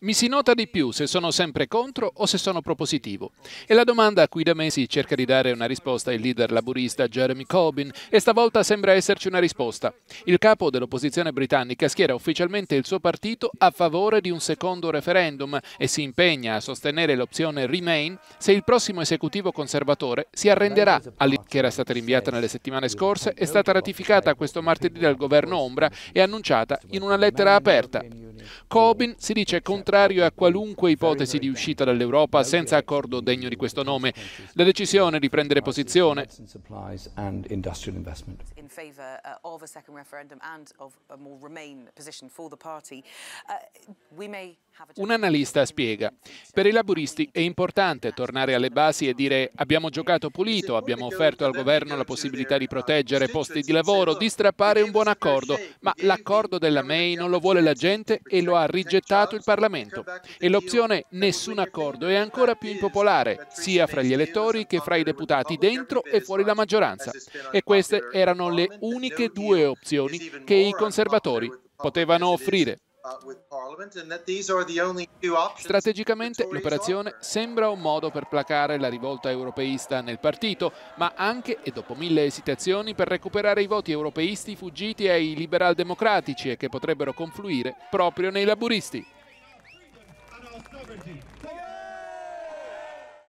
Mi si nota di più se sono sempre contro o se sono propositivo. È la domanda a cui da mesi cerca di dare una risposta il leader laburista Jeremy Corbyn e stavolta sembra esserci una risposta. Il capo dell'opposizione britannica schiera ufficialmente il suo partito a favore di un secondo referendum e si impegna a sostenere l'opzione Remain se il prossimo esecutivo conservatore si arrenderà all'idea che era stata rinviata nelle settimane scorse è stata ratificata questo martedì dal governo Ombra e annunciata in una lettera aperta. Corbyn si dice contrario a qualunque ipotesi di uscita dall'Europa senza accordo degno di questo nome. La decisione di prendere posizione un analista spiega, per i laburisti è importante tornare alle basi e dire abbiamo giocato pulito, abbiamo offerto al governo la possibilità di proteggere posti di lavoro, di strappare un buon accordo, ma l'accordo della May non lo vuole la gente e lo ha rigettato il Parlamento. E l'opzione nessun accordo è ancora più impopolare, sia fra gli elettori che fra i deputati dentro e fuori la maggioranza. E queste erano le uniche due opzioni che i conservatori potevano offrire. Uh, Strategicamente l'operazione sembra un modo per placare la rivolta europeista nel partito, ma anche, e dopo mille esitazioni, per recuperare i voti europeisti fuggiti ai liberal-democratici e che potrebbero confluire proprio nei laburisti.